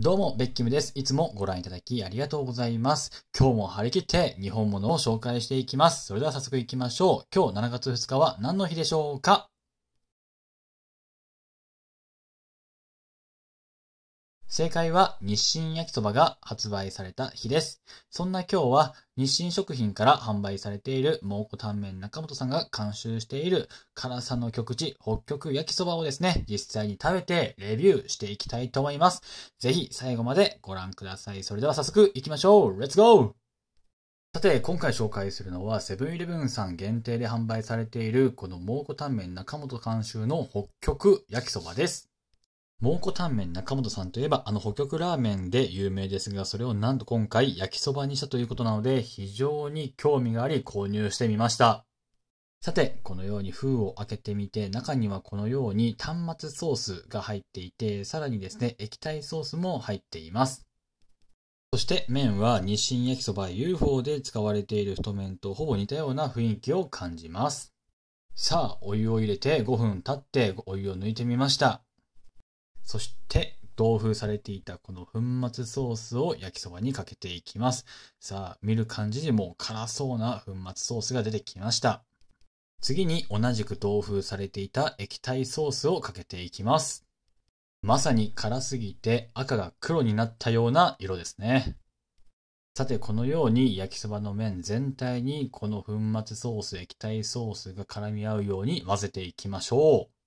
どうも、ベッキムです。いつもご覧いただきありがとうございます。今日も張り切って日本物を紹介していきます。それでは早速行きましょう。今日7月2日は何の日でしょうか正解は日清焼きそばが発売された日です。そんな今日は日清食品から販売されている蒙古タンメン中本さんが監修している辛さの極地北極焼きそばをですね、実際に食べてレビューしていきたいと思います。ぜひ最後までご覧ください。それでは早速行きましょう。レッツゴーさて、今回紹介するのは、セブンイレブンさん限定で販売されている、この蒙古タンメン中本監修の北極焼きそばです。蒙古タンメン中本さんといえば、あの北極ラーメンで有名ですが、それをなんと今回焼きそばにしたということなので、非常に興味があり購入してみました。さて、このように封を開けてみて、中にはこのように端末ソースが入っていて、さらにですね、液体ソースも入っています。そして麺は日清焼きそば UFO で使われている太麺とほぼ似たような雰囲気を感じます。さあ、お湯を入れて5分経ってお湯を抜いてみました。そして同封されていたこの粉末ソースを焼きそばにかけていきます。さあ、見る感じでもう辛そうな粉末ソースが出てきました。次に同じく同封されていた液体ソースをかけていきます。まさに辛すぎて赤が黒になったような色ですね。さてこのように焼きそばの麺全体にこの粉末ソース液体ソースが絡み合うように混ぜていきましょう。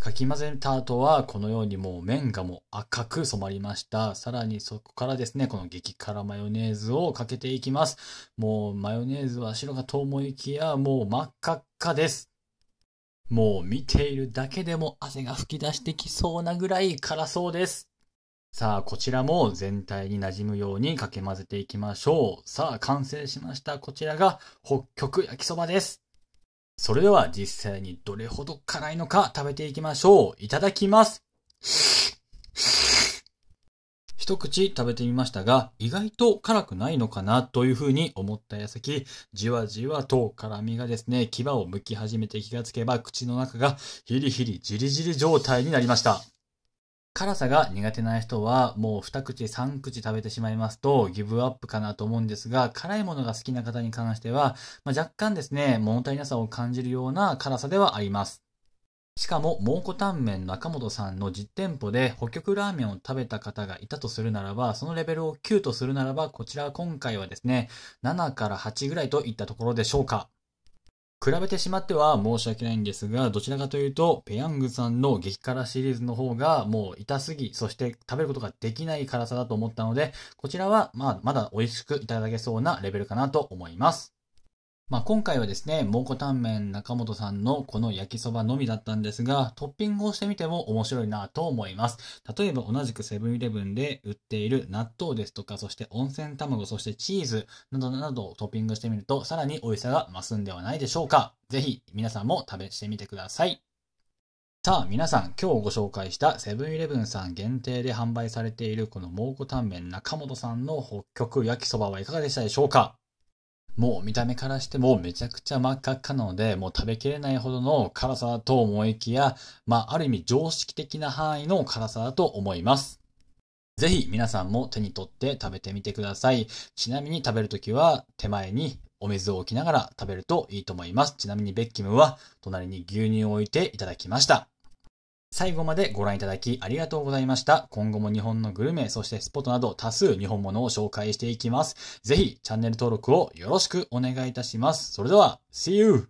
かき混ぜた後は、このようにもう麺がもう赤く染まりました。さらにそこからですね、この激辛マヨネーズをかけていきます。もうマヨネーズは白がと思いきや、もう真っ赤っかです。もう見ているだけでも汗が噴き出してきそうなぐらい辛そうです。さあ、こちらも全体に馴染むようにかけ混ぜていきましょう。さあ、完成しました。こちらが北極焼きそばです。それでは実際にどれほど辛いのか食べていきましょう。いただきます。一口食べてみましたが、意外と辛くないのかなというふうに思った矢先、じわじわと辛みがですね、牙を剥き始めて気がつけば口の中がヒリヒリジリジリ状態になりました。辛さが苦手な人はもう2口3口食べてしまいますとギブアップかなと思うんですが、辛いものが好きな方に関しては、まあ、若干ですね、物足りなさを感じるような辛さではあります。しかも、蒙古タンメン中本さんの実店舗で北極ラーメンを食べた方がいたとするならば、そのレベルを9とするならば、こちら今回はですね、7から8ぐらいといったところでしょうか。比べてしまっては申し訳ないんですが、どちらかというと、ペヤングさんの激辛シリーズの方がもう痛すぎ、そして食べることができない辛さだと思ったので、こちらはまあまだ美味しくいただけそうなレベルかなと思います。まあ、今回はですね、蒙古タンメン中本さんのこの焼きそばのみだったんですが、トッピングをしてみても面白いなと思います。例えば同じくセブンイレブンで売っている納豆ですとか、そして温泉卵、そしてチーズなどなどをトッピングしてみると、さらに美味しさが増すんではないでしょうか。ぜひ皆さんも試してみてください。さあ皆さん今日ご紹介したセブンイレブンさん限定で販売されているこの蒙古タンメン中本さんの北極焼きそばはいかがでしたでしょうかもう見た目からしてもめちゃくちゃ真っ赤っかなので、もう食べきれないほどの辛さだと思いきや、まあある意味常識的な範囲の辛さだと思います。ぜひ皆さんも手に取って食べてみてください。ちなみに食べるときは手前にお水を置きながら食べるといいと思います。ちなみにベッキムは隣に牛乳を置いていただきました。最後までご覧いただきありがとうございました。今後も日本のグルメ、そしてスポットなど多数日本物を紹介していきます。ぜひチャンネル登録をよろしくお願いいたします。それでは、See you!